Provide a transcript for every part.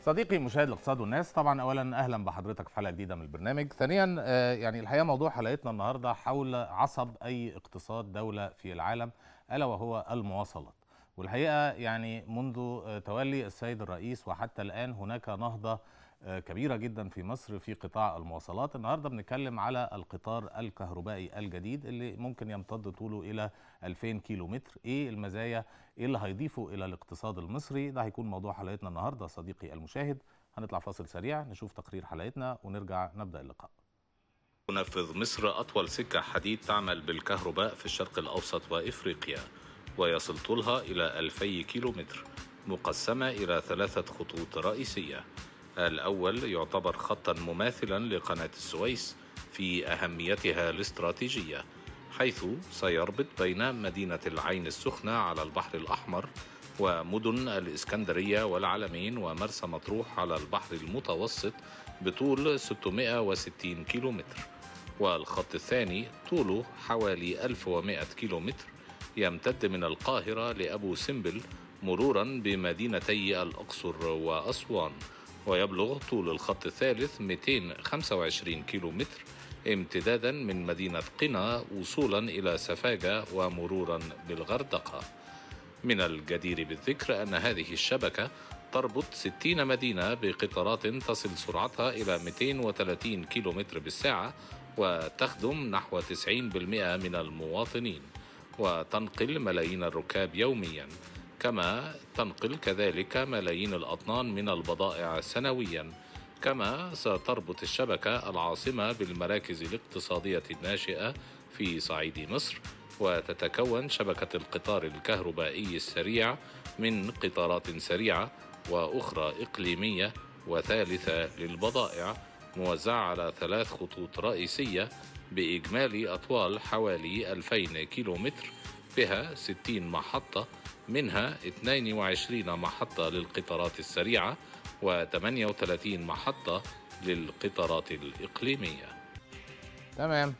صديقي مشاهد الاقتصاد والناس طبعا اولا اهلا بحضرتك في حلقه جديده من البرنامج ثانيا آه، يعني الحقيقه موضوع حلقتنا النهارده حول عصب اي اقتصاد دوله في العالم الا وهو المواصلات والحقيقه يعني منذ آه، تولي السيد الرئيس وحتى الان هناك نهضه آه، كبيرة جدا في مصر في قطاع المواصلات النهاردة بنتكلم على القطار الكهربائي الجديد اللي ممكن يمتد طوله إلى 2000 كيلو متر إيه المزايا إيه اللي هيضيفه إلى الاقتصاد المصري ده هيكون موضوع حلقتنا النهاردة صديقي المشاهد هنطلع فاصل سريع نشوف تقرير حلقتنا ونرجع نبدأ اللقاء تنفذ مصر أطول سكة حديد تعمل بالكهرباء في الشرق الأوسط وإفريقيا ويصل طولها إلى 2000 كيلو متر مقسمة إلى ثلاثة خطوط رئيسية الأول يعتبر خطا مماثلا لقناة السويس في أهميتها الاستراتيجية حيث سيربط بين مدينة العين السخنة على البحر الأحمر ومدن الإسكندرية والعلمين ومرسى مطروح على البحر المتوسط بطول 660 كيلومتر والخط الثاني طوله حوالي 1100 كيلومتر يمتد من القاهرة لأبو سمبل مرورا بمدينتي الأقصر وأسوان ويبلغ طول الخط الثالث 225 متر امتدادا من مدينة قنا وصولا إلى سفاجة ومرورا بالغردقة من الجدير بالذكر أن هذه الشبكة تربط 60 مدينة بقطارات تصل سرعتها إلى 230 متر بالساعة وتخدم نحو 90% من المواطنين وتنقل ملايين الركاب يومياً كما تنقل كذلك ملايين الأطنان من البضائع سنوياً كما ستربط الشبكة العاصمة بالمراكز الاقتصادية الناشئة في صعيد مصر وتتكون شبكة القطار الكهربائي السريع من قطارات سريعة وأخرى إقليمية وثالثة للبضائع موزعة على ثلاث خطوط رئيسية بإجمالي أطوال حوالي 2000 كيلومتر بها 60 محطة منها 22 محطة للقطارات السريعة و38 محطة للقطارات الإقليمية تمام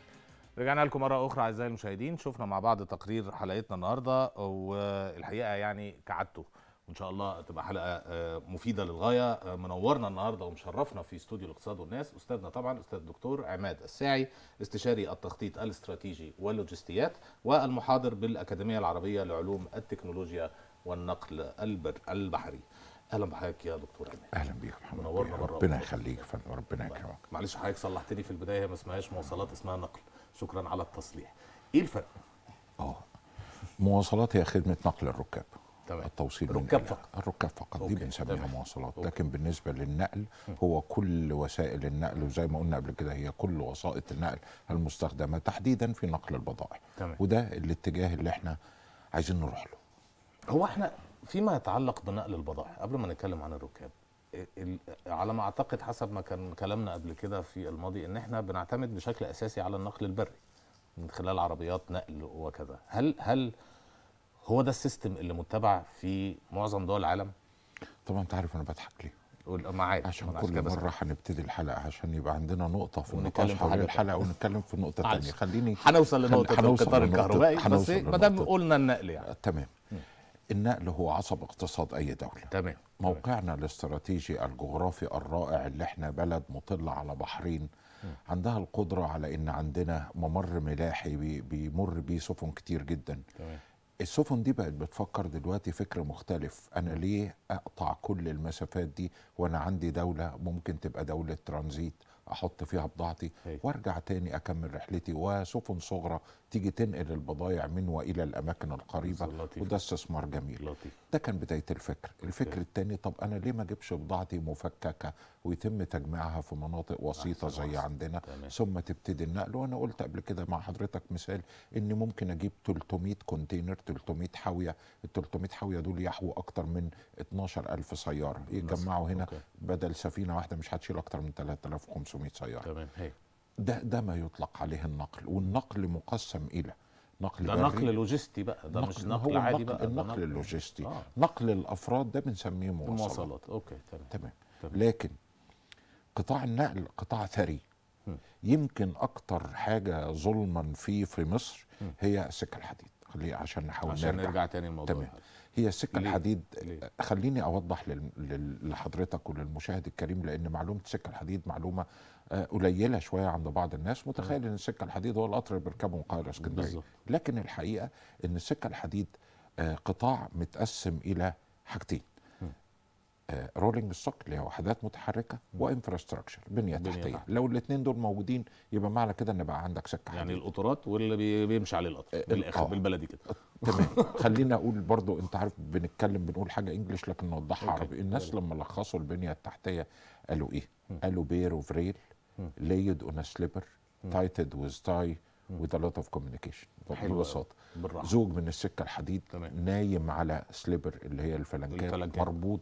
رجعنا لكم مرة أخرى أعزائي المشاهدين شفنا مع بعض تقرير حلقتنا النهاردة والحقيقة يعني كعدته وان شاء الله تبقى حلقه آه، مفيده للغايه آه، منورنا النهارده ومشرفنا في استوديو الاقتصاد والناس استاذنا طبعا استاذ الدكتور عماد الساعي استشاري التخطيط الاستراتيجي واللوجستيات والمحاضر بالاكاديميه العربيه لعلوم التكنولوجيا والنقل البحري اهلا بحضرتك يا دكتور عماد اهلا بيك محمد منورنا بره ربنا يخليك فندم ربنا يكرمك معلش حضرتك صلحتني في البدايه ما اسمهاش مواصلات اسمها نقل شكرا على التصليح ايه الفرق اه مواصلات هي خدمه نقل الركاب تمام. التوصيل الركاب فقط الركاب فقط دي بنسميها مواصلات مواصلات لكن بالنسبه للنقل هو كل وسائل النقل وزي ما قلنا قبل كده هي كل وسائط النقل المستخدمه تحديدا في نقل البضائع تمام. وده الاتجاه اللي احنا عايزين نروح له هو احنا فيما يتعلق بنقل البضائع قبل ما نتكلم عن الركاب على ما اعتقد حسب ما كان كلامنا قبل كده في الماضي ان احنا بنعتمد بشكل اساسي على النقل البري من خلال عربيات نقل وكذا هل هل هو ده السيستم اللي متبع في معظم دول العالم طبعا انت عارف انا بضحك ليه قول معاك عشان كل مرة هنبتدي الحلقة عشان يبقى عندنا نقطة في النقاش حوالين الحلقة ونتكلم في نقطة ثانيه خليني هنوصل لنقطة القطار الكهربائي بس ما دام قلنا النقل يعني تمام النقل هو عصب اقتصاد اي دوله تمام موقعنا الاستراتيجي الجغرافي الرائع اللي احنا بلد مطلة على بحرين عندها القدرة على ان عندنا ممر ملاحي بيمر بيه سفن كتير جدا تمام. السفن دي بقت بتفكر دلوقتي فكر مختلف انا ليه اقطع كل المسافات دي وانا عندي دوله ممكن تبقى دوله ترانزيت احط فيها بضاعتي إيه. وارجع تاني اكمل رحلتي وسفن صغرى تيجي تنقل البضايع من والى الاماكن القريبه وده استثمار جميل لطيف. ده كان بدايه الفكر الفكر إيه. الثاني طب انا ليه ما اجيبش بضاعتي مفككه ويتم تجميعها في مناطق وسيطه زي عندنا ثم تبتدي النقل وانا قلت قبل كده مع حضرتك مثال ان ممكن اجيب 300 كونتينر 300 حاويه ال 300 حاويه دول يحووا اكتر من 12000 سياره يجمعوا هنا بدل سفينه واحده مش هتشيل اكتر من 3500 300 سياره تمام هي. ده ده ما يطلق عليه النقل والنقل مقسم الى نقل ده نقل لوجستي بقى ده نقل مش نقل عادي بقى النقل اللوجستي آه. نقل الافراد ده بنسميه مواصلات مواصلات اوكي تمام. تمام تمام لكن قطاع النقل قطاع ثري يمكن اكتر حاجه ظلما فيه في مصر هي السكه الحديد خليه عشان نحاول عشان نرجع, نرجع تاني الموضوع تمام. هي السكه ليه؟ الحديد ليه؟ خليني اوضح لحضرتك وللمشاهد الكريم لان معلومه السكه الحديد معلومه آه، قليله شويه عند بعض الناس متخيل نعم. ان السكه الحديد هو القطر اللي بيركبه من القاهره اسكندريه لكن الحقيقه ان السكه الحديد آه، قطاع متقسم الى حاجتين رولينج آه، ستوك اللي هي وحدات متحركه وانفراستراكشر بنيه تحتيه لو الاثنين دول موجودين يبقى معنى كده ان بقى عندك سكه يعني القطارات واللي بيمشي عليه القطر بالاخر آه. بالبلدي آه. كده تمام خلينا اقول برضو انت عارف بنتكلم بنقول حاجه انجلش لكن نوضحها عربي الناس لما لخصوا البنيه التحتيه قالوا ايه؟ قالوا بير اوف ريل ليد اون سليبر تايتد ويز تاي وذ لوت اوف كوميونيكيشن ببساطه بالراحة. زوج من السكه الحديد تمام. نايم على سليبر اللي هي الفلنكات مربوط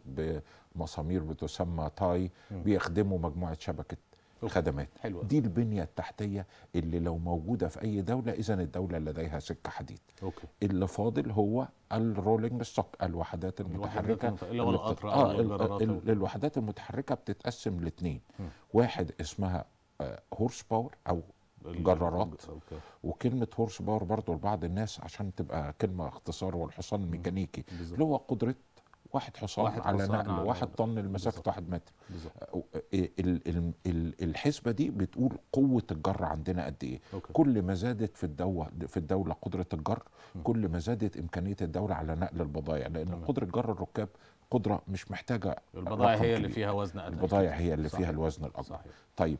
بمسامير بتسمى تاي مم. بيخدموا مجموعه شبكه أوكي. خدمات حلوة. دي البنيه التحتيه اللي لو موجوده في اي دوله اذا الدوله لديها سكه حديد أوكي. اللي فاضل هو الرولينج ستوك الوحدات المتحركه اللي هو القطر آه الوحدات المتحركه بتتقسم لاثنين واحد اسمها هورس آه، باور او الجرارات وكلمه هورس باور برضو لبعض الناس عشان تبقى كلمه اختصار والحصان الميكانيكي اللي هو قدره واحد حصان واحد على نقل على واحد طن لمسافه واحد متر إيه، الحسبه دي بتقول قوه الجر عندنا قد ايه أوكي. كل ما زادت في الدوله في الدوله قدره الجر كل ما زادت امكانيه الدوله على نقل البضائع لان مم. قدره جر الركاب قدره مش محتاجه البضائع هي كبير. اللي فيها وزن أدنى البضائع هي اللي صحيح. فيها الوزن الاكبر صحيح. طيب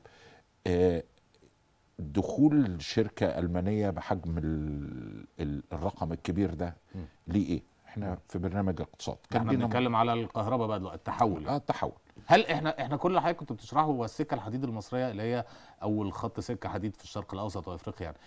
آه دخول شركة ألمانية بحجم الرقم الكبير ده ليه إيه؟ احنا في برنامج الاقتصاد كان احنا بنتكلم على الكهرباء بقى دلوقتي التحول اه التحول هل احنا احنا كل حاجه كنت بتشرحه هو السكه الحديد المصريه اللي هي اول خط سكه حديد في الشرق الاوسط وافريقيا يعني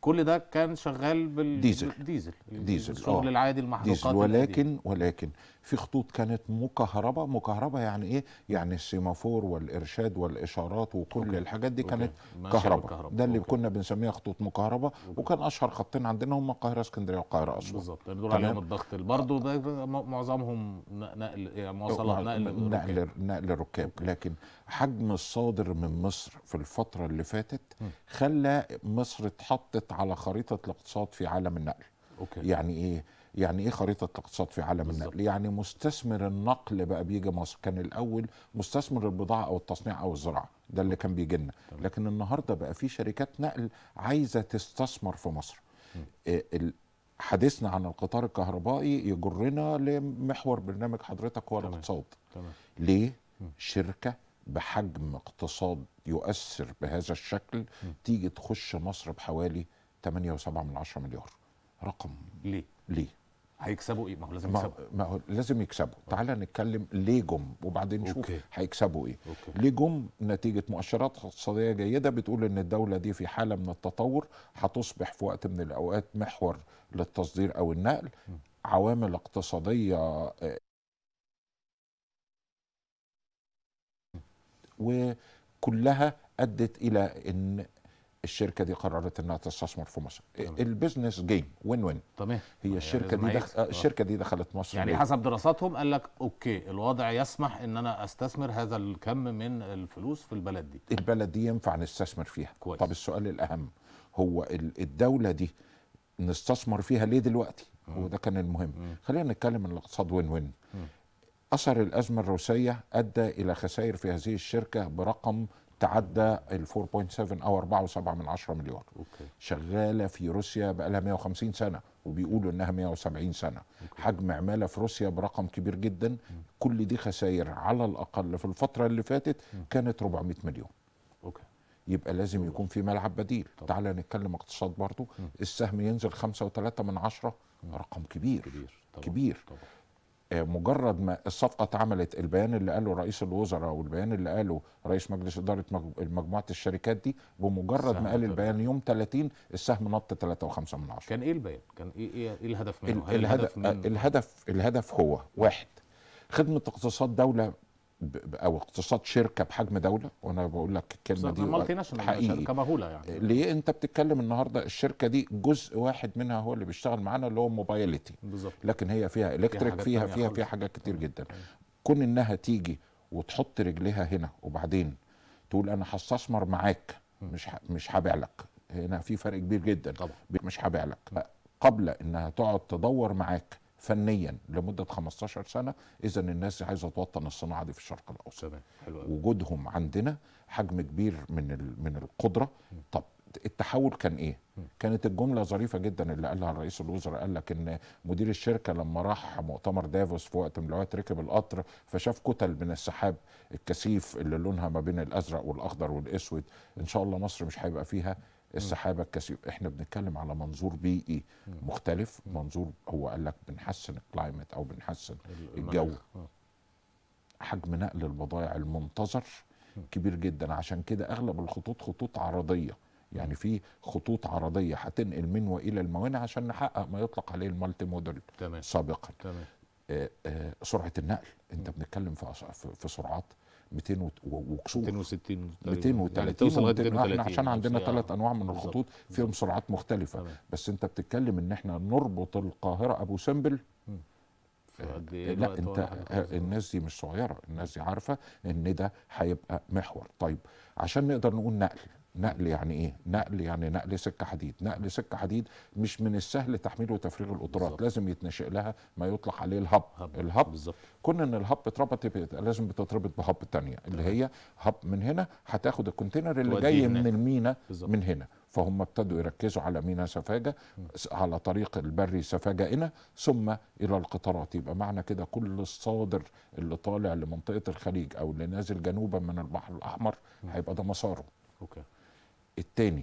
كل ده كان شغال بالديزل ديزل ديزل الشغل العادي آه. المحروقات ديزل ولكن ولكن في خطوط كانت مكهربه مكهربه يعني ايه يعني السيمافور والارشاد والاشارات وكل أوكي. الحاجات دي كانت أوكي. كهرباء ده اللي أوكي. كنا بنسميها خطوط مكهربة أوكي. وكان اشهر خطين عندنا هم القاهره اسكندريه والقاهره اسوان بالظبط يعني دول عليهم الضغط برضه ده معظمهم نقل يعني مواصلات نقل نقل نقل الركاب لكن حجم الصادر من مصر في الفتره اللي فاتت خلى مصر اتحطت على خريطه الاقتصاد في عالم النقل أوكي. يعني ايه يعني ايه خريطه الاقتصاد في عالم بالزبط. النقل يعني مستثمر النقل بقى بيجي مصر كان الاول مستثمر البضاعه او التصنيع او الزراعه ده اللي كان بيجي لنا لكن النهارده بقى في شركات نقل عايزه تستثمر في مصر إيه، حديثنا عن القطار الكهربائي يجرنا لمحور برنامج حضرتك هو الاقتصاد ليه م. شركه بحجم اقتصاد يؤثر بهذا الشكل م. تيجي تخش مصر بحوالي 8.7 مليار رقم ليه؟ ليه؟ هيكسبوا ايه؟ ما هو لازم يكسبوا ما هو لازم يكسبوا، تعالى نتكلم ليه جم وبعدين نشوف هيكسبوا ايه؟ أوكي. ليه جم نتيجه مؤشرات اقتصاديه جيده بتقول ان الدوله دي في حاله من التطور هتصبح في وقت من الاوقات محور للتصدير او النقل، م. عوامل اقتصاديه آه، وكلها ادت الى ان الشركه دي قررت انها تستثمر في مصر طبعا. جيم وين وين تمام هي يعني الشركه دي دخ... الشركه دي دخلت مصر يعني ليه؟ حسب دراساتهم قال لك اوكي الوضع يسمح ان انا استثمر هذا الكم من الفلوس في البلد دي البلد دي ينفع نستثمر فيها كويس. طب السؤال الاهم هو الدوله دي نستثمر فيها ليه دلوقتي مم. ده كان المهم مم. خلينا نتكلم عن الاقتصاد وين وين مم. اثر الازمه الروسيه ادى الى خسائر في هذه الشركه برقم تعدى ال 4.7 او 4.7 من مليون أوكي. شغاله في روسيا بقى لها 150 سنه وبيقولوا انها 170 سنه أوكي. حجم عماله في روسيا برقم كبير جدا م. كل دي خسائر على الاقل في الفتره اللي فاتت م. كانت 400 مليون أوكي. يبقى لازم يكون في ملعب بديل طب. نتكلم اقتصاد برضو م. السهم ينزل 5.3 من 10 رقم كبير كبير, طبعا. كبير. طبعا. مجرد ما الصفقه اتعملت البيان اللي قاله رئيس الوزراء والبيان اللي قاله رئيس مجلس اداره مجموعه الشركات دي بمجرد ما قال البيان يوم 30 السهم نط 3.5 من عشرة. كان ايه البيان؟ كان ايه ايه, إيه الهدف منه؟ الهدف الهدف, منه؟ الهدف الهدف هو واحد خدمه اقتصاد دوله او اقتصاد شركه بحجم دوله وانا بقول لك الكلمه دي مالتي حقيقي شركه مهوله يعني آه، ليه انت بتتكلم النهارده الشركه دي جزء واحد منها هو اللي بيشتغل معانا اللي هو موبايلتي بالظبط لكن هي فيها الكتريك فيها فيها فيها حاجات كتير جدا كون انها تيجي وتحط رجليها هنا وبعدين تقول انا هستثمر معاك مش مش هبيع لك هنا في فرق كبير جدا طبعا مش هبيع لك قبل انها تقعد تدور معاك فنيا لمده 15 سنه اذا الناس عايزه توطن الصناعه دي في الشرق الاوسط تمام حلو وجودهم عندنا حجم كبير من من القدره طب التحول كان ايه؟ كانت الجمله ظريفه جدا اللي قالها الرئيس الوزراء قال لك ان مدير الشركه لما راح مؤتمر دافوس في وقت من الاوقات ركب القطر فشاف كتل من السحاب الكثيف اللي لونها ما بين الازرق والاخضر والاسود ان شاء الله مصر مش هيبقى فيها السحابه الكثيفة احنا بنتكلم على منظور بيئي مختلف منظور هو قال لك بنحسن الكلايمت او بنحسن الجو آه. حجم نقل البضائع المنتظر كبير جدا عشان كده اغلب الخطوط خطوط عرضيه يعني في خطوط عرضيه هتنقل من والى الموانئ عشان نحقق ما يطلق عليه المالتي موديل سابقا تمام. آه، آه، سرعه النقل انت بنتكلم في, في سرعات وكسور 260 230 يعني عشان عندنا ثلاث يعني انواع من الخطوط فيهم سرعات مختلفه طبعا. بس انت بتتكلم ان احنا نربط القاهره ابو سمبل إيه لا انت آه، الناس دي مش صغيره الناس دي عارفه ان ده هيبقى محور طيب عشان نقدر نقول نقل نقل يعني ايه نقل يعني نقل سكه حديد نقل سكه حديد مش من السهل تحميل وتفريغ القطارات لازم يتنشئ لها ما يطلق عليه الهب هب. الهب كنا كون ان الهب اتربط لازم بتتربط بهب تانية اللي هي هب من هنا هتاخد الكونتينر اللي جاي من المينا من هنا فهم ابتدوا يركزوا على مينا سفاجة على طريق البري سفاجة هنا ثم إلى القطارات يبقى معنى كده كل الصادر اللي طالع لمنطقة الخليج أو اللي نازل جنوبا من البحر الأحمر هيبقى ده مساره أوكي. التاني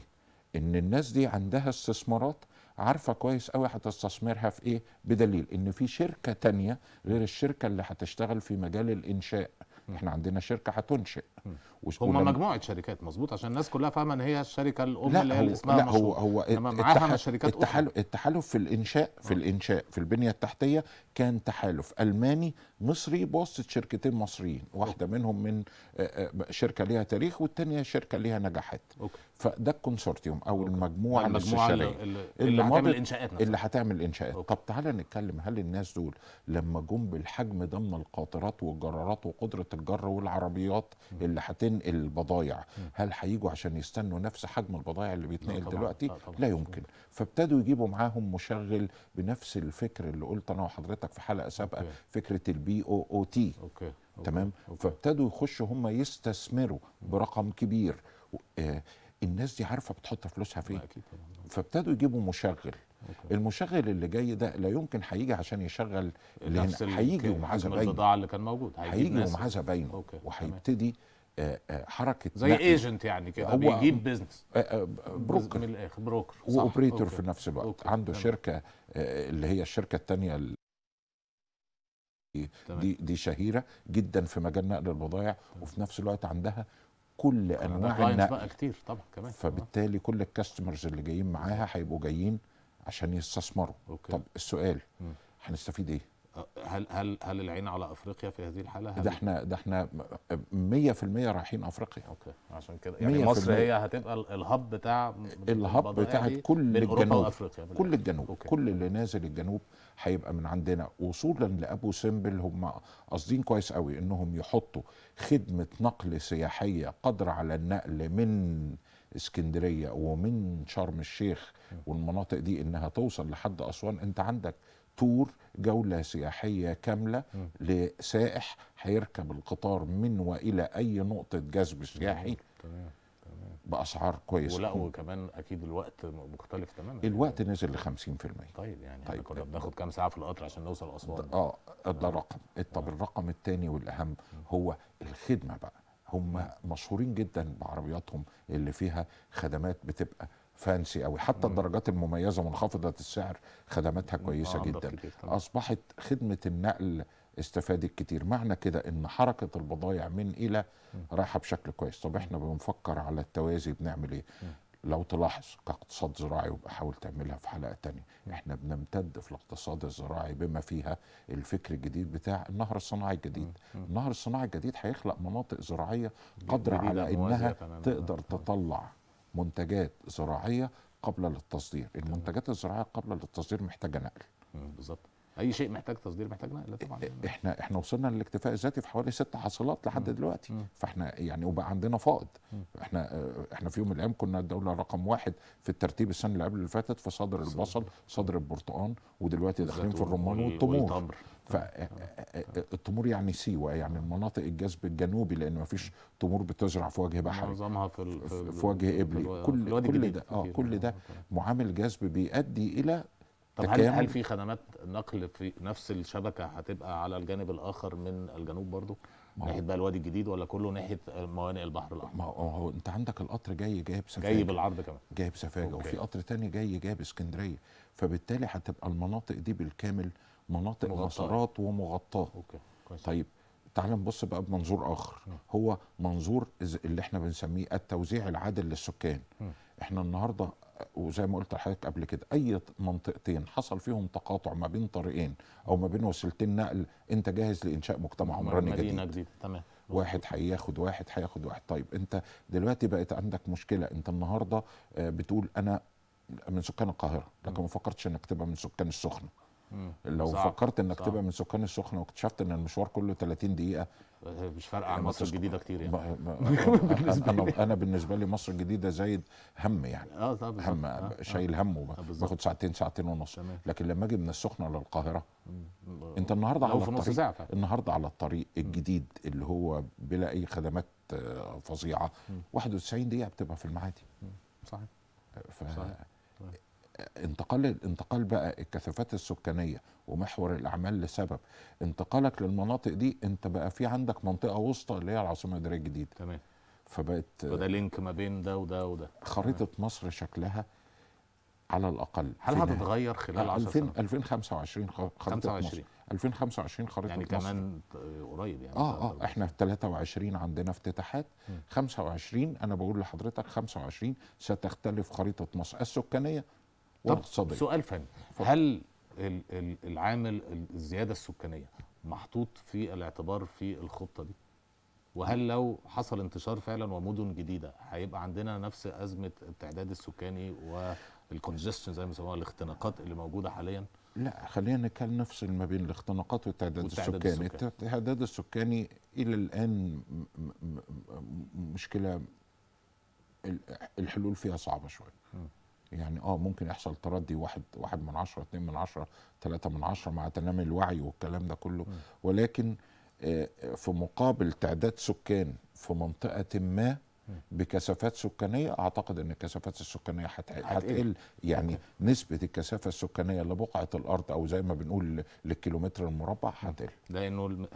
ان الناس دي عندها استثمارات عارفه كويس قوي هتستثمرها في ايه بدليل ان في شركه تانية غير الشركه اللي هتشتغل في مجال الانشاء احنا عندنا شركه هتنشئ هم مجموعه شركات مظبوط عشان الناس كلها فاهمه ان هي الشركه الام اللي هي اسمها لا هو هو معاها شركات التحالف, التحالف في الانشاء في آه. الانشاء في البنيه التحتيه كان تحالف الماني مصري بواسطه شركتين مصريين واحده أوكي. منهم من آه، آه، شركه ليها تاريخ والثانيه شركه ليها نجاحات أوكي. فده الكونسورتيوم او المجموعه المجموعه الاستشاريه اللي, اللي هتعمل الانشاءات اللي هتعمل الانشاءات أوكي. طب تعالى نتكلم هل الناس دول لما جم بالحجم ده من القاطرات والجرارات وقدره الجر والعربيات اللي هتنقل البضايع هل هيجوا عشان يستنوا نفس حجم البضايع اللي بيتنقل لا آه، دلوقتي لا, آه، لا يمكن فابتدوا يجيبوا معاهم مشغل بنفس الفكر اللي قلت انا وحضرتك في حلقه سابقه أوكي. فكره البي او او تي أوكي. تمام فابتدوا يخشوا هم يستثمروا برقم كبير آه، الناس دي عارفه بتحط فلوسها فين فابتدوا يجيبوا مشغل أوكي. المشغل اللي جاي ده لا يمكن هيجي عشان يشغل هيجي ومعاه زباينه البضاعه اللي كان موجود هيجي ومعاه زباينه وهيبتدي حركه زي ايجنت يعني كده بيجيب بزنس بروكر آه، آه، آه، من الاخر بروكر واوبريتور في نفس الوقت أوكي. عنده تمام. شركه اللي هي الشركه الثانيه دي دي شهيره جدا في مجال نقل البضائع وفي نفس الوقت عندها كل انواع النقل بقى كتير طبعا كمان فبالتالي كل الكاستمرز اللي جايين معاها هيبقوا جايين عشان يستثمروا أوكي. طب السؤال هنستفيد ايه؟ هل هل هل العين على افريقيا في هذه الحاله؟ ده احنا ده احنا 100% رايحين افريقيا اوكي عشان كده يعني مصر هي هتبقى الهب بتاع الهب بتاع كل الجنوب أفريقيا كل الجنوب أوكي. كل اللي نازل الجنوب هيبقى من عندنا وصولا لابو سمبل هم قاصدين كويس قوي انهم يحطوا خدمه نقل سياحيه قادره على النقل من اسكندريه ومن شرم الشيخ والمناطق دي انها توصل لحد اسوان انت عندك تور جولة سياحية كاملة م. لسائح هيركب القطار من وإلى أي نقطة جذب سياحي باسعار كويسه ولا وكمان اكيد الوقت مختلف تماما الوقت يعني. نزل ل 50% طيب يعني طيب. كنا بناخد كام ساعه في القطر عشان نوصل اسوان اه ده رقم طب آه. الرقم الثاني والاهم هو الخدمه بقى هم مشهورين جدا بعربياتهم اللي فيها خدمات بتبقى فانسي قوي حتى الدرجات المميزه منخفضه السعر خدماتها كويسه آه، جدا اصبحت خدمه النقل استفادت كتير معنى كده ان حركه البضائع من الى رايحه بشكل كويس طب احنا بنفكر على التوازي بنعمل ايه لو تلاحظ كاقتصاد زراعي وابقى حاول تعملها في حلقه تانية احنا بنمتد في الاقتصاد الزراعي بما فيها الفكر الجديد بتاع النهر الصناعي الجديد النهر الصناعي الجديد هيخلق مناطق زراعيه قادره على انها تقدر تطلع منتجات زراعيه قابله للتصدير المنتجات الزراعيه قابله للتصدير محتاجه نقل بالظبط اي شيء محتاج تصدير محتاج نقل طبعا احنا احنا وصلنا للاكتفاء الذاتي في حوالي ست حاصلات لحد م. دلوقتي م. فاحنا يعني وبقى عندنا فائض احنا احنا في يوم من الايام كنا الدوله رقم واحد في الترتيب السنه اللي قبل اللي فاتت في صدر البصل صدر البرتقال ودلوقتي داخلين في الرمان والتمور آه. فالتمور آه، آه، يعني سيوه يعني المناطق الجذب الجنوبي لان ما فيش تمور بتزرع في وجه بحري معظمها في, في وجه ابلي كل كل ده اه كل ده معامل جذب بيؤدي الى طب هل هل في خدمات نقل في نفس الشبكه هتبقى على الجانب الاخر من الجنوب برضو ناحيه بقى الوادي الجديد ولا كله ناحيه موانئ البحر الاحمر ما هو انت عندك القطر جاي جايب سفاجه جاي بالعرض كمان جايب سفاجه وفي قطر تاني جاي جايب اسكندريه فبالتالي هتبقى المناطق دي بالكامل مناطق مسارات ومغطاه اوكي كويس طيب تعال نبص بقى بمنظور اخر هو منظور اللي احنا بنسميه التوزيع العادل للسكان احنا النهارده وزي ما قلت لحضرتك قبل كده اي منطقتين حصل فيهم تقاطع ما بين طريقين او ما بين وسيلتين نقل انت جاهز لانشاء مجتمع عمراني جديد مدينه جديده تمام واحد هياخد واحد هياخد واحد طيب انت دلوقتي بقت عندك مشكله انت النهارده آه، بتقول انا من سكان القاهره لكن ما فكرتش انك تبقى من سكان السخنه لو صعب. فكرت انك تبقى من سكان السخنه واكتشفت ان المشوار كله 30 دقيقه مش فارقه عن يعني مصر الجديده كتير يعني بالنسبة أنا, بالنسبه لي مصر الجديده زايد هم يعني اه, آه، طبعا هم آه, آه. شايل همه آه، باخد ساعتين ساعتين ونص تمام. لكن لما اجي من السخنه للقاهره انت النهارده على الطريق النهارده على الطريق الجديد اللي هو بلا اي خدمات فظيعه 91 دقيقه بتبقى في المعادي صحيح صحيح انتقال انتقال بقى الكثافات السكانيه ومحور الاعمال لسبب انتقالك للمناطق دي انت بقى في عندك منطقه وسطى اللي هي العاصمه الاداريه الجديده تمام فبقت وده لينك ما بين ده وده وده خريطه تمام. مصر شكلها على الاقل هل هتتغير خلال 10 سنين 2025 خريطه 25. مصر 2025 خريطه يعني كمان قريب يعني اه اه احنا في 23 عندنا افتتاحات 25 انا بقول لحضرتك 25 ستختلف خريطه مصر السكانيه واقتصاديه سؤال فني هل العامل الزياده السكانيه محطوط في الاعتبار في الخطه دي وهل لو حصل انتشار فعلا ومدن جديده هيبقى عندنا نفس ازمه التعداد السكاني والكونجستشن زي ما بيسموها الاختناقات اللي موجوده حاليا لا خلينا نتكلم نفصل ما بين الاختناقات والتعداد, السكاني التعداد السكاني الى الان مشكله الحلول فيها صعبه شويه يعني اه ممكن يحصل تردي واحد واحد من عشرة اثنين من عشرة ثلاثه من عشرة مع تنامي الوعي والكلام ده كله ولكن آه، في مقابل تعداد سكان في منطقة ما بكثافات سكانية أعتقد أن الكثافات السكانية هتقل يعني نسبة الكثافة السكانية لبقعة الأرض أو زي ما بنقول للكيلومتر المربع هتقل لأنه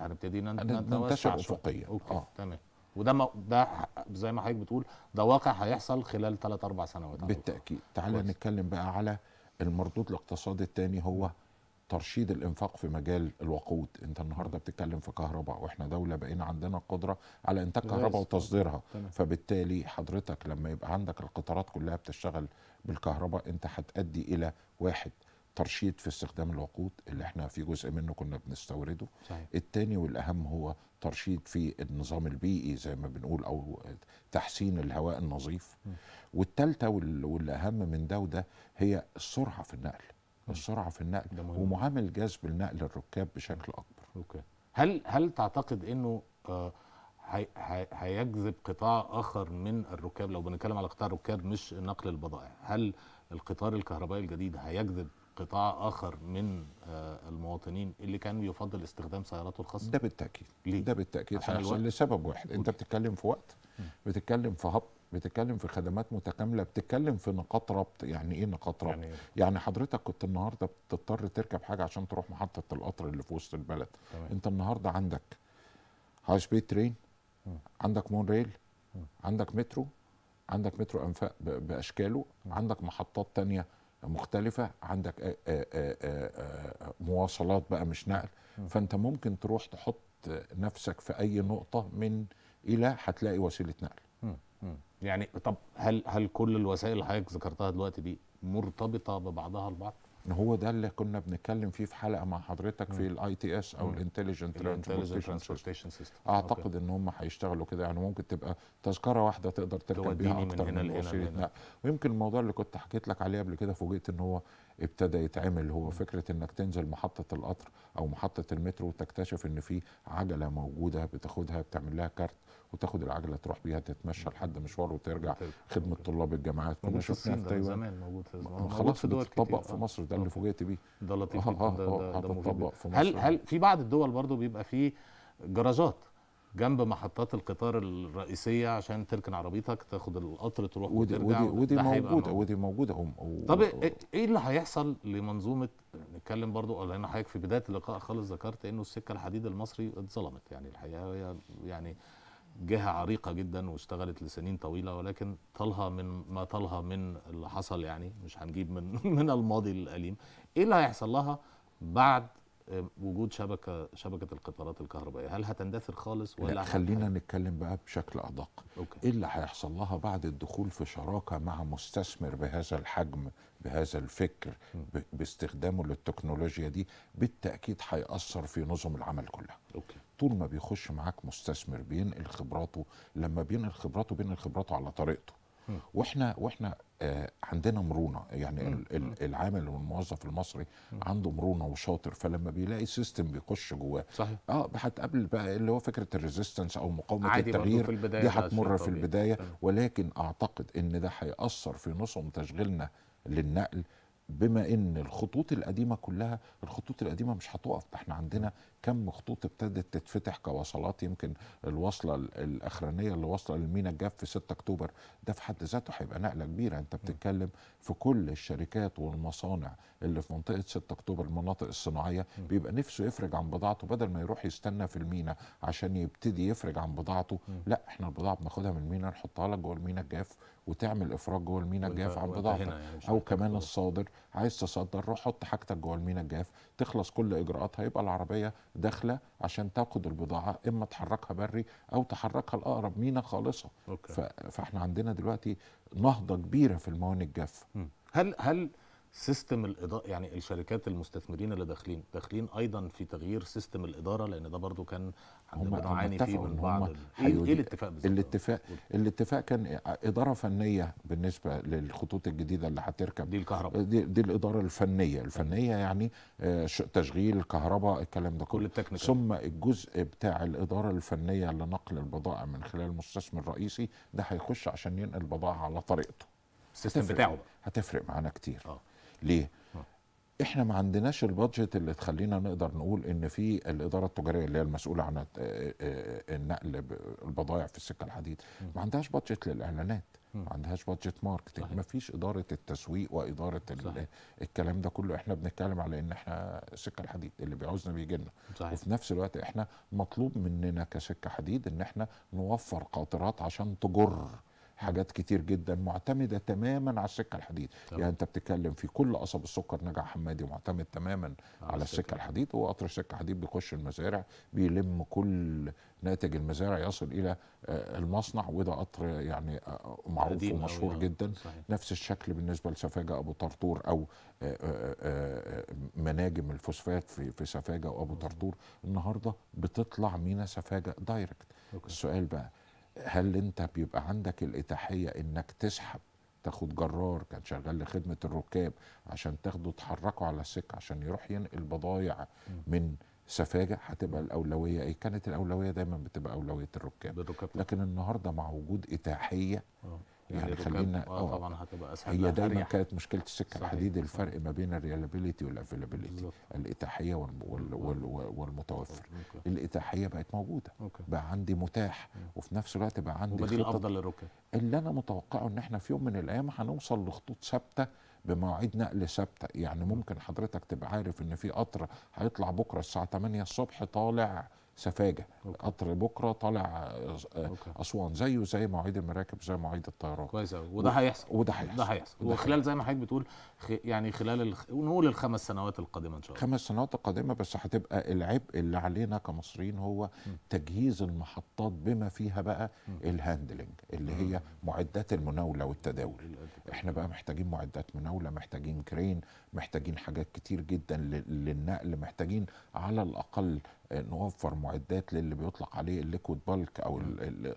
هنبتدي ننتشر أفقيا أوكي. آه. تمام وده ما ده زي ما حضرتك بتقول ده واقع هيحصل خلال 3 4 سنوات بالتأكيد تعال نتكلم بقى على المردود الاقتصادي الثاني هو ترشيد الانفاق في مجال الوقود انت النهارده بتتكلم في كهرباء واحنا دوله بقينا عندنا قدره على انتاج كهرباء وتصديرها فبالتالي حضرتك لما يبقى عندك القطارات كلها بتشتغل بالكهرباء انت هتؤدي الى واحد ترشيد في استخدام الوقود اللي احنا في جزء منه كنا بنستورده صحيح. التاني والاهم هو ترشيد في النظام البيئي زي ما بنقول او تحسين الهواء النظيف والتالتة والاهم من ده وده هي السرعه في النقل م. السرعه في النقل ومعامل جذب النقل للركاب بشكل اكبر أوكي. هل هل تعتقد انه آه هيجذب قطاع اخر من الركاب لو بنتكلم على قطاع الركاب مش نقل البضائع هل القطار الكهربائي الجديد هيجذب قطاع اخر من آه، المواطنين اللي كان يفضل استخدام سياراته الخاصه ده بالتاكيد ليه؟ ده بالتاكيد عشان, عشان لسبب واحد انت بتتكلم في وقت بتتكلم في هبط بتتكلم في خدمات متكامله بتتكلم في نقاط ربط يعني ايه نقاط ربط يعني, إيه؟ يعني حضرتك كنت النهارده بتضطر تركب حاجه عشان تروح محطه القطر اللي في وسط البلد تمام. انت النهارده عندك هاي سبيد ترين عندك مون ريل عندك مترو عندك مترو انفاق باشكاله عندك محطات تانية مختلفه عندك مواصلات بقى مش نقل فانت ممكن تروح تحط نفسك في اي نقطه من الى هتلاقي وسيله نقل يعني طب هل هل كل الوسائل اللي حضرتك ذكرتها دلوقتي دي مرتبطه ببعضها البعض هو ده اللي كنا بنتكلم فيه في حلقه مع حضرتك في الاي تي اس او الانتليجنت ترانسبورتيشن سيستم اعتقد أوكي. ان هم هيشتغلوا كده يعني ممكن تبقى تذكره واحده تقدر تركب بيها اكتر من, هنا من هنا ويمكن الموضوع اللي كنت حكيت لك عليه قبل كده فوجئت ان هو ابتدى يتعمل هو فكره انك تنزل محطه القطر او محطه المترو وتكتشف ان في عجله موجوده بتاخدها بتعمل لها كارت وتاخد العجله تروح بيها تتمشى لحد مشوار وترجع طيب. خدمه طلاب الجامعات كنا شفناها في تايوان زمان موجود في زمان خلاص بتطبق في آه. مصر ده اللي فوجئت بيه ده لطيف آه آه آه ده, ده, ده, ده, ده, ده, ده, ده, ده, ده, ده, هل هل في بعض الدول برضو بيبقى فيه جراجات جنب محطات القطار الرئيسيه عشان تركن عربيتك تاخد القطر تروح ودي وترجع ودي, ودي موجوده ودي موجوده هم طب إيه-, إيه-, ايه اللي هيحصل لمنظومه نتكلم برضو لان حضرتك في بدايه اللقاء خالص ذكرت انه السكه الحديد المصري اتظلمت يعني الحقيقه هي يعني جهه عريقه جدا واشتغلت لسنين طويله ولكن طالها من ما طالها من اللي حصل يعني مش هنجيب من من الماضي الاليم ايه اللي هيحصل لها بعد وجود شبكه شبكه القطارات الكهربائيه هل هتندثر خالص ولا لا خلينا حاجة؟ نتكلم بقى بشكل ادق أوكي. ايه اللي هيحصل لها بعد الدخول في شراكه مع مستثمر بهذا الحجم بهذا الفكر باستخدامه للتكنولوجيا دي بالتاكيد هياثر في نظم العمل كلها أوكي. طول ما بيخش معاك مستثمر بينقل خبراته لما بينقل خبراته بينقل خبراته على طريقته واحنا واحنا آه، عندنا مرونه يعني العامل والموظف المصري عنده مرونه وشاطر فلما بيلاقي سيستم بيخش جواه صحيح اه هتقابل بقى اللي هو فكره الريزيستنس او مقاومه عادي التغيير في البداية دي هتمر في البدايه طبيعي. ولكن اعتقد ان ده هياثر في نظم تشغيلنا للنقل بما ان الخطوط القديمه كلها الخطوط القديمه مش هتقف احنا عندنا كم خطوط ابتدت تتفتح كوصلات يمكن الوصله الاخرانيه اللي واصله للمينا الجاف في 6 اكتوبر ده في حد ذاته هيبقى نقله كبيره انت بتتكلم في كل الشركات والمصانع اللي في منطقه 6 اكتوبر المناطق الصناعيه بيبقى نفسه يفرج عن بضاعته بدل ما يروح يستنى في المينا عشان يبتدي يفرج عن بضاعته لا احنا البضاعه بناخدها من المينا نحطها لك جوه المينا الجاف وتعمل افراج جوه المينا الجاف عن بضاعتك يعني او كمان الصادر عايز تصدر روح حط حاجتك جوه المينا الجاف تخلص كل اجراءاتها يبقى العربيه داخله عشان تاخد البضاعه اما تحركها بري او تحركها لاقرب مينا خالصه أوكي. فاحنا عندنا دلوقتي نهضه كبيره في المواني الجافه هل هل سيستم الاداره يعني الشركات المستثمرين اللي داخلين داخلين ايضا في تغيير سيستم الاداره لان ده برضو كان عندنا بنعاني فيه من بعض ايه, الاتفاق بالظبط الاتفاق الاتفاق كان اداره فنيه بالنسبه للخطوط الجديده اللي هتركب دي الكهرباء دي, دي الاداره الفنيه الفنيه يعني آه، تشغيل كهرباء الكلام ده كله كل التكنيكال ثم الجزء بتاع الاداره الفنيه لنقل البضائع من خلال المستثمر الرئيسي ده هيخش عشان ينقل البضائع على طريقته السيستم بتاعه هتفرق معانا كتير آه. ليه؟ احنا ما عندناش البادجت اللي تخلينا نقدر نقول ان في الاداره التجاريه اللي هي المسؤوله عن آه، آه، النقل البضائع في السكه الحديد ما عندهاش بادجت للاعلانات ما عندهاش بادجت ماركتنج ما فيش اداره التسويق واداره صحيح. الكلام ده كله احنا بنتكلم على ان احنا سكه الحديد اللي بيعوزنا بيجي لنا وفي نفس الوقت احنا مطلوب مننا كسكه حديد ان احنا نوفر قاطرات عشان تجر حاجات كتير جدا معتمده تماما على السكه الحديد طبعا. يعني انت بتتكلم في كل قصب السكر نجع حمادي معتمد تماما على السكه الحديد هو قطر السكه الحديد بيخش المزارع بيلم كل ناتج المزارع يصل الى آه، المصنع وده قطر يعني آه، معروف ومشهور آه، جدا صحيح. نفس الشكل بالنسبه لسفاجه ابو طرطور او مناجم الفوسفات في في سفاجه وابو طرطور النهارده بتطلع من سفاجه دايركت أوكي. السؤال بقى هل انت بيبقى عندك الاتاحيه انك تسحب تاخد جرار كان شغال لخدمه الركاب عشان تاخده تحركه على السكه عشان يروح ينقل بضايع من سفاجة هتبقى الأولوية إيه؟ كانت الأولوية دايما بتبقى أولوية الركاب لكن النهاردة مع وجود إتاحية أوه. يعني, يعني خلينا آه،, اه طبعا هتبقى اسهل هي دايما كانت مشكله السكه صحيح. الحديد الفرق صحيح. ما بين الريلابيليتي والافيلابيلتي الاتاحيه وال وال وال والمتوفر أوكي. الاتاحيه بقت موجوده أوكي. بقى عندي متاح وفي نفس الوقت بقى عندي خطط... افضل للركاب اللي انا متوقعه ان احنا في يوم من الايام هنوصل لخطوط ثابته بمواعيد نقل ثابته يعني ممكن حضرتك تبقى عارف ان في قطر هيطلع بكره الساعه 8 الصبح طالع سفاجه قطر بكره طالع آه، اسوان زيه زي مواعيد المراكب زي مواعيد الطيران كويس قوي وده هيحصل وده هيحصل ده هيحصل وخلال زي ما حضرتك بتقول يعني خلال الخ... نقول الخمس سنوات القادمه ان شاء الله الخمس سنوات القادمه بس هتبقى العبء اللي علينا كمصريين هو م. تجهيز المحطات بما فيها بقى الهاندلنج اللي م. هي معدات المناوله والتداول م. احنا بقى محتاجين معدات مناوله محتاجين كرين محتاجين حاجات كتير جدا للنقل محتاجين على الاقل نوفر معدات للي بيطلق عليه الليكويد بالك او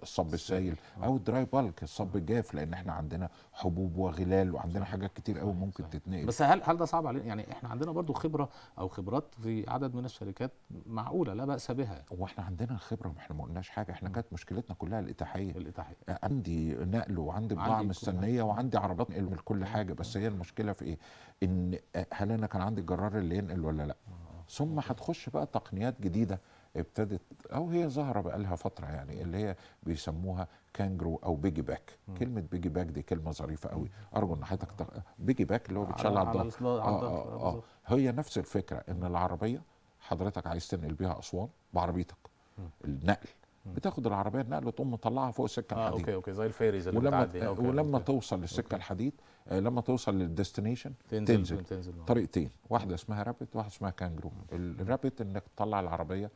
الصب السائل آه. او الدراي بالك الصب آه. الجاف لان احنا عندنا حبوب وغلال وعندنا حاجات كتير قوي ممكن تتنقل بس هل هل ده صعب علينا يعني احنا عندنا برضو خبره او خبرات في عدد من الشركات معقوله لا باس بها هو احنا عندنا الخبره ما احنا ما قلناش حاجه احنا كانت مشكلتنا كلها الاتاحيه الاتاحيه عندي نقل وعندي بضاعه مستنيه وعندي عربيات نقل من كل حاجه بس هي المشكله في ايه ان هل انا كان عندي الجرار اللي ينقل ولا لا آه. ثم هتخش بقى تقنيات جديده ابتدت او هي ظاهره بقى لها فتره يعني اللي هي بيسموها كانجرو او بيجي باك م. كلمه بيجي باك دي كلمه ظريفه قوي ارجو ان حضرتك تق... بيجي باك اللي هو بيتشال على آه، الضغط آه, آه, آه, هي نفس الفكره ان العربيه حضرتك عايز تنقل بيها اسوان بعربيتك م. النقل بتاخد العربيه النقل وتقوم مطلعها فوق السكه آه الحديد اوكي اوكي زي الفيريز اللي ولما, أوكي ولما أوكي. توصل للسكه أوكي. الحديد آه، لما توصل للديستنيشن تنزل, تنزل. تنزل. طريقتين واحده اسمها رابت واحده اسمها كانجرو الرابت انك تطلع العربيه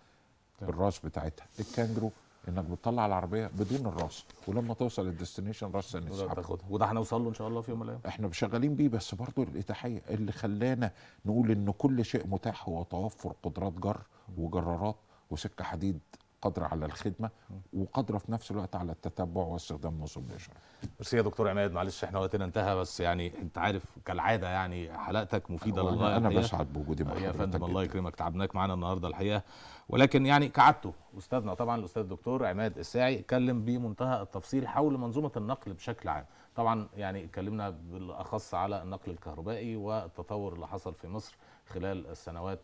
بالراس بتاعتها الكانجرو انك بتطلع العربيه بدون الراس ولما توصل للديستنيشن راس تاخدها وده هنوصل له ان شاء الله في يوم من الايام احنا شغالين بيه بس برضه الاتاحيه اللي خلانا نقول ان كل شيء متاح هو توفر قدرات جر وجرارات وسكه حديد قادره على الخدمه وقادره في نفس الوقت على التتبع واستخدام نصب الاشاره. ميرسي يا دكتور عماد معلش احنا وقتنا انتهى بس يعني انت عارف كالعاده يعني حلقتك مفيده للغايه انا بسعد بوجودي مع يا فندم الله يكرمك تعبناك معانا النهارده الحقيقه ولكن يعني كعادته استاذنا طبعا الاستاذ الدكتور عماد الساعي اتكلم بمنتهى التفصيل حول منظومه النقل بشكل عام. طبعا يعني اتكلمنا بالاخص على النقل الكهربائي والتطور اللي حصل في مصر خلال السنوات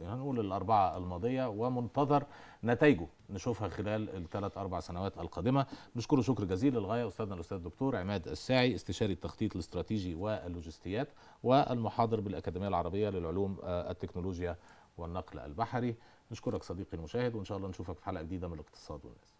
هنقول الأربعة الماضية ومنتظر نتائجه نشوفها خلال الثلاث أربع سنوات القادمة نشكره شكر جزيل للغاية أستاذنا الأستاذ الدكتور عماد الساعي استشاري التخطيط الاستراتيجي واللوجستيات والمحاضر بالأكاديمية العربية للعلوم آه، التكنولوجيا والنقل البحري نشكرك صديقي المشاهد وإن شاء الله نشوفك في حلقة جديدة من الاقتصاد والناس